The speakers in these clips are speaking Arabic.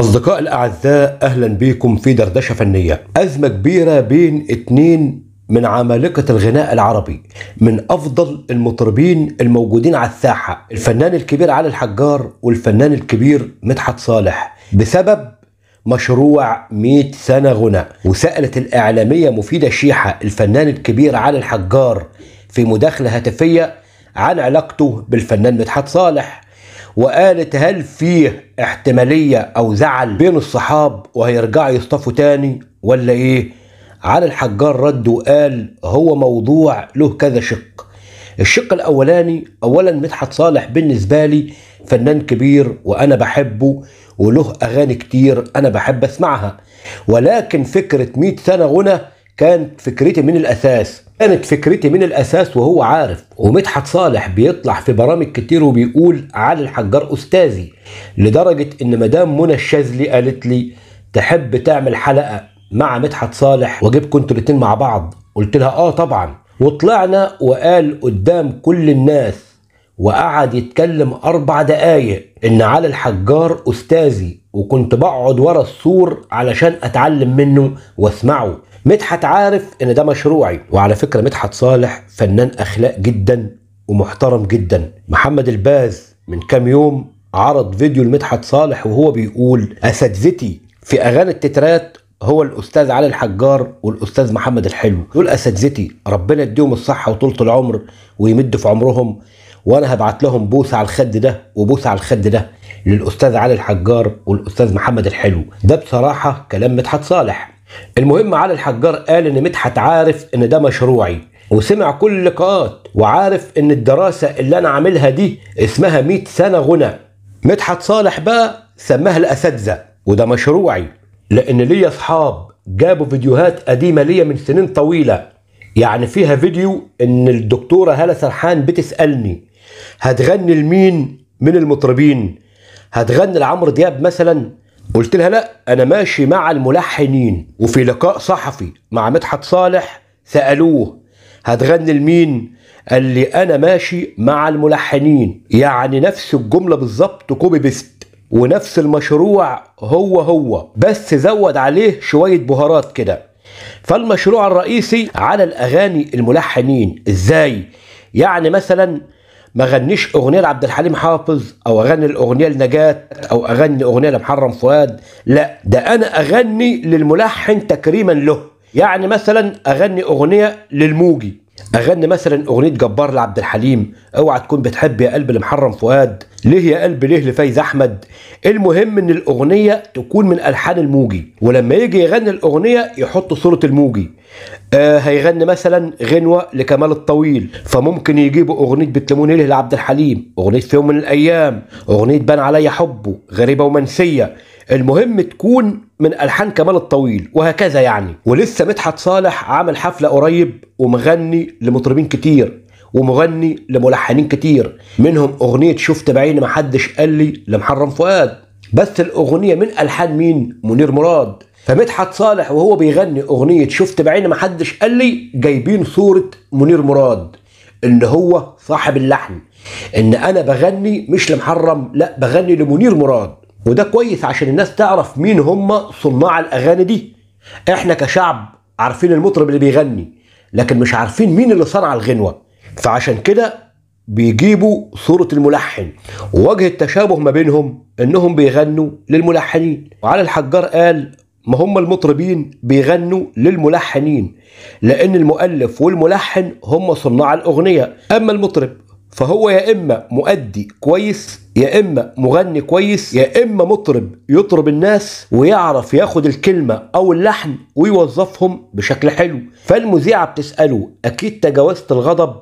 أصدقاء الأعزاء أهلا بيكم في دردشة فنية أزمة كبيرة بين اتنين من عمالقة الغناء العربي من أفضل المطربين الموجودين على الساحة الفنان الكبير علي الحجار والفنان الكبير مدحت صالح بسبب مشروع 100 سنة غنى وسألت الإعلامية مفيدة شيحة الفنان الكبير علي الحجار في مداخلة هاتفية عن علاقته بالفنان مدحت صالح وقالت هل فيه احتمالية أو زعل بين الصحاب وهيرجعوا يصطفوا تاني ولا إيه؟ علي الحجار رد وقال هو موضوع له كذا شق الشق الأولاني أولا مدحت صالح بالنسبة لي فنان كبير وأنا بحبه وله أغاني كتير أنا بحب أسمعها ولكن فكرة 100 سنة غنى كانت فكرتي من الأساس كانت فكرتي من الأساس وهو عارف ومدحت صالح بيطلع في برامج كتير وبيقول علي الحجار أستاذي لدرجة إن مدام منى الشاذلي قالت لي تحب تعمل حلقة مع مدحت صالح واجيبكم انتوا الاتنين مع بعض قلت لها اه طبعا وطلعنا وقال قدام كل الناس وقعد يتكلم أربع دقايق إن علي الحجار أستاذي وكنت بقعد ورا السور علشان أتعلم منه وأسمعه مدحت عارف ان ده مشروعي وعلى فكره مدحت صالح فنان اخلاق جدا ومحترم جدا محمد الباز من كام يوم عرض فيديو لمدحت صالح وهو بيقول اساتذتي في اغاني التترات هو الاستاذ علي الحجار والاستاذ محمد الحلو دول اساتذتي ربنا يديهم الصحه وطولة العمر ويمد في عمرهم وانا هبعت لهم بوسه على الخد ده وبوسه على الخد ده للاستاذ علي الحجار والاستاذ محمد الحلو ده بصراحه كلام مدحت صالح المهم علي الحجار قال ان مدحت عارف ان ده مشروعي وسمع كل اللقاءات وعارف ان الدراسة اللي انا عاملها دي اسمها 100 سنة غنى مدحت صالح بقى سماها الاساتذة وده مشروعي لان ليا اصحاب جابوا فيديوهات قديمة ليا من سنين طويلة يعني فيها فيديو ان الدكتورة هالة سرحان بتسألني هتغني لمين من المطربين هتغني لعمرو دياب مثلا قلت لها لا انا ماشي مع الملحنين وفي لقاء صحفي مع مدحت صالح سالوه هتغني لمين قال لي انا ماشي مع الملحنين يعني نفس الجمله بالظبط كوبي بيست ونفس المشروع هو هو بس زود عليه شويه بهارات كده فالمشروع الرئيسي على الاغاني الملحنين ازاي يعني مثلا ما غنيش اغنيه لعبد الحليم حافظ او اغني الاغنيه لنجاه او اغني اغنيه لمحرم فؤاد لا ده انا اغني للملحن تكريما له يعني مثلا اغني اغنيه للموجي اغني مثلا اغنيه جبار لعبد الحليم اوعى تكون بتحب يا قلب لمحرم فؤاد ليه يا قلب ليه لفايز احمد المهم ان الاغنيه تكون من الحان الموجي ولما يجي يغني الاغنيه يحط صوره الموجي آه هيغني مثلا غنوه لكمال الطويل فممكن يجيبوا اغنيه بتلموني ليه لعبد الحليم اغنيه في يوم من الايام اغنيه بان عليا حبه غريبه ومنسيه المهم تكون من ألحان كمال الطويل وهكذا يعني ولسه مدحت صالح عمل حفلة قريب ومغني لمطربين كتير ومغني لملحنين كتير منهم أغنية شفت بعيني محدش قال لي لمحرم فؤاد بس الأغنية من ألحان مين منير مراد فمدحت صالح وهو بيغني أغنية شفت بعيني محدش قال لي جايبين صورة منير مراد ان هو صاحب اللحن ان انا بغني مش لمحرم لا بغني لمنير مراد وده كويس عشان الناس تعرف مين هم صناع الاغاني دي احنا كشعب عارفين المطرب اللي بيغني لكن مش عارفين مين اللي صنع الغنوه فعشان كده بيجيبوا صورة الملحن ووجه التشابه ما بينهم انهم بيغنوا للملحنين وعلي الحجار قال ما هم المطربين بيغنوا للملحنين لان المؤلف والملحن هم صناع الاغنية اما المطرب فهو يا إما مؤدي كويس يا إما مغني كويس يا إما مطرب يطرب الناس ويعرف ياخد الكلمة أو اللحن ويوظفهم بشكل حلو فالمذيعة بتسأله أكيد تجاوزت الغضب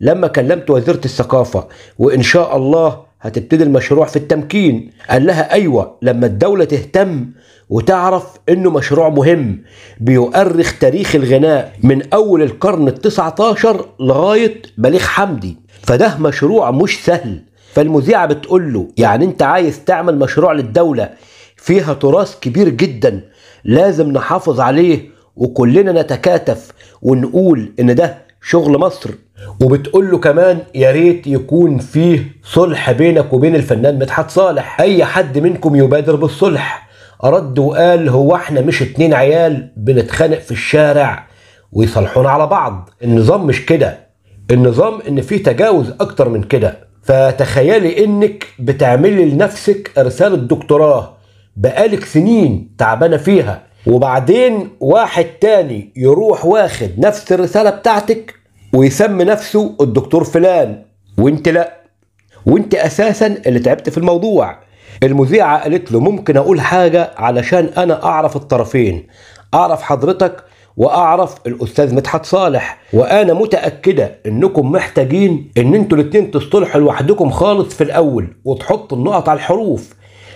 لما كلمت وزيرة الثقافة وإن شاء الله هتبتدي المشروع في التمكين قال لها أيوة لما الدولة تهتم وتعرف إنه مشروع مهم بيؤرخ تاريخ الغناء من أول القرن التسعة عشر لغاية بليغ حمدي فده مشروع مش سهل فالمذيعة بتقول له يعني انت عايز تعمل مشروع للدولة فيها تراث كبير جدا لازم نحافظ عليه وكلنا نتكاتف ونقول ان ده شغل مصر وبتقول له كمان يا ريت يكون فيه صلح بينك وبين الفنان مدحت صالح اي حد منكم يبادر بالصلح رد وقال هو احنا مش اتنين عيال بنتخانق في الشارع ويصالحونا على بعض النظام مش كده النظام ان في تجاوز اكتر من كده فتخيلي انك بتعملي لنفسك رساله دكتوراه بقالك سنين تعبانه فيها وبعدين واحد تاني يروح واخد نفس الرساله بتاعتك ويسمي نفسه الدكتور فلان وانت لا وانت اساسا اللي تعبت في الموضوع المذيعه قالت له ممكن اقول حاجه علشان انا اعرف الطرفين اعرف حضرتك واعرف الاستاذ مدحت صالح وانا متاكده انكم محتاجين ان انتوا الاثنين تصطلحوا لوحدكم خالص في الاول وتحطوا النقط على الحروف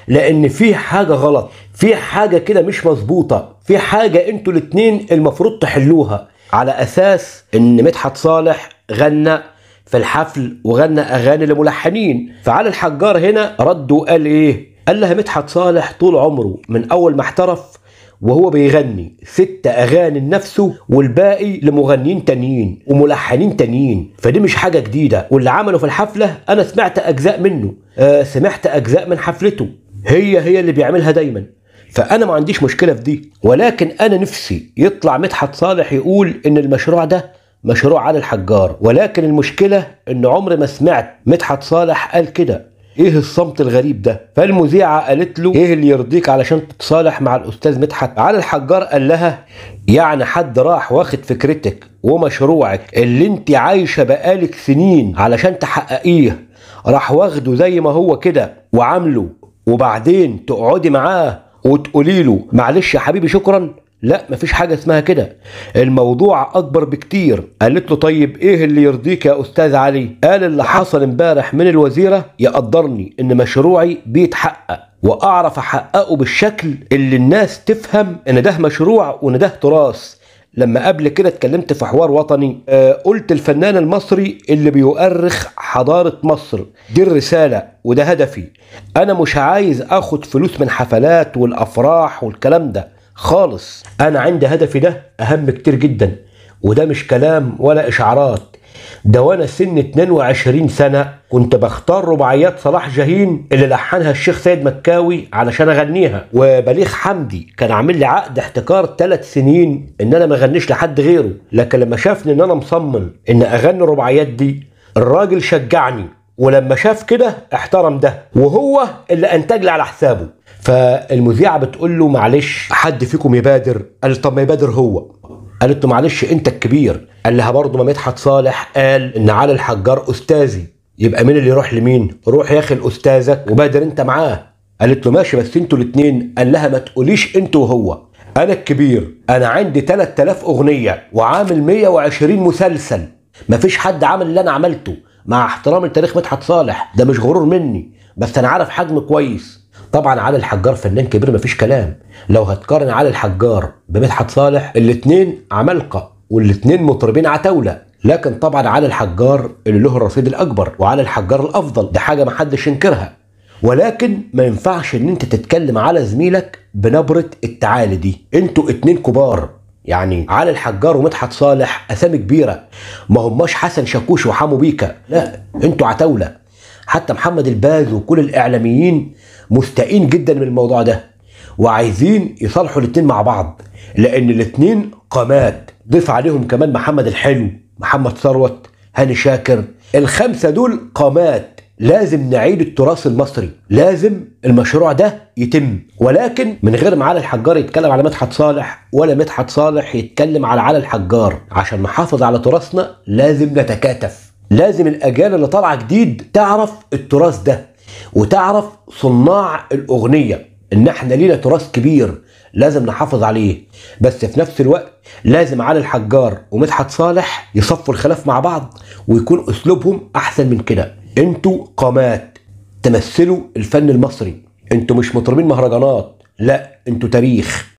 لان في حاجه غلط في حاجه كده مش مظبوطه في حاجه انتوا الاثنين المفروض تحلوها على اساس ان مدحت صالح غنى في الحفل وغنى اغاني لملحنين فعلي الحجار هنا رد وقال ايه قال لها مدحت صالح طول عمره من اول ما احترف وهو بيغني ست اغاني لنفسه والباقي لمغنيين تانيين وملحنين تانيين فدي مش حاجه جديده واللي عمله في الحفله انا سمعت اجزاء منه آه سمعت اجزاء من حفلته هي هي اللي بيعملها دايما فانا ما عنديش مشكله في دي ولكن انا نفسي يطلع مدحت صالح يقول ان المشروع ده مشروع علي الحجار ولكن المشكله ان عمري ما سمعت مدحت صالح قال كده ايه الصمت الغريب ده فالمذيعه قالت له ايه اللي يرضيك علشان تتصالح مع الاستاذ مدحت على الحجار قال لها يعني حد راح واخد فكرتك ومشروعك اللي انت عايشه بقالك سنين علشان تحققيه راح واخده زي ما هو كده وعامله وبعدين تقعدي معاه وتقولي له معلش يا حبيبي شكرا لا مفيش حاجة اسمها كده الموضوع أكبر بكتير قالت له طيب إيه اللي يرضيك يا أستاذ علي قال اللي حصل امبارح من الوزيرة يقدرني إن مشروعي بيتحقق وأعرف أحققه بالشكل اللي الناس تفهم إن ده مشروع وإن ده تراث لما قبل كده اتكلمت في حوار وطني آه قلت الفنان المصري اللي بيؤرخ حضارة مصر دي الرسالة وده هدفي أنا مش عايز أخد فلوس من حفلات والأفراح والكلام ده خالص انا عندي هدفي ده اهم كتير جدا وده مش كلام ولا اشعارات ده وانا سن 22 سنه كنت بختار رباعيات صلاح جاهين اللي لحنها الشيخ سيد مكاوي علشان اغنيها وبليغ حمدي كان عامل لي عقد احتكار ثلاث سنين ان انا ما اغنيش لحد غيره لكن لما شافني ان انا مصمم ان اغني الرباعيات دي الراجل شجعني ولما شاف كده احترم ده وهو اللي انتج لي على حسابه فالمذيعه بتقول له معلش حد فيكم يبادر قال طب ما يبادر هو قالت له معلش انت الكبير قال لها برضه ما مدحت صالح قال ان علي الحجار استاذي يبقى مين اللي يروح لمين روح يا اخي لاستاذك وبادر انت معاه قالت له ماشي بس انتوا الاثنين قال لها ما تقوليش انت وهو انا الكبير انا عندي 3000 اغنيه وعامل 120 مسلسل مفيش حد عامل اللي انا عملته مع احترام التاريخ مدحت صالح ده مش غرور مني بس انا عارف حجمه كويس طبعا علي الحجار فنان كبير مفيش كلام لو هتقارن علي الحجار بمدحت صالح الاتنين عمالقه والاتنين مطربين عتاوله لكن طبعا علي الحجار اللي له الرصيد الاكبر وعلي الحجار الافضل ده حاجه محدش ينكرها ولكن ما ينفعش ان انت تتكلم على زميلك بنبره التعالي دي انتوا اتنين كبار يعني علي الحجار ومدحت صالح اسامي كبيره ما هماش حسن شاكوش وحمو بيكا لا انتوا عتاوله حتى محمد الباز وكل الاعلاميين مستائين جدا من الموضوع ده وعايزين يصالحوا الاتنين مع بعض لان الاتنين قامات ضيف عليهم كمان محمد الحلو محمد ثروت هاني شاكر الخمسه دول قامات لازم نعيد التراث المصري لازم المشروع ده يتم ولكن من غير ما علي الحجار يتكلم على مدحت صالح ولا مدحت صالح يتكلم على علي الحجار عشان نحافظ على تراثنا لازم نتكاتف لازم الاجيال اللي طالعه جديد تعرف التراث ده وتعرف صناع الاغنيه ان احنا لينا تراث كبير لازم نحافظ عليه بس في نفس الوقت لازم علي الحجار ومدحت صالح يصفوا الخلاف مع بعض ويكون اسلوبهم احسن من كده انتوا قامات تمثلوا الفن المصري انتوا مش مطربين مهرجانات لا انتوا تاريخ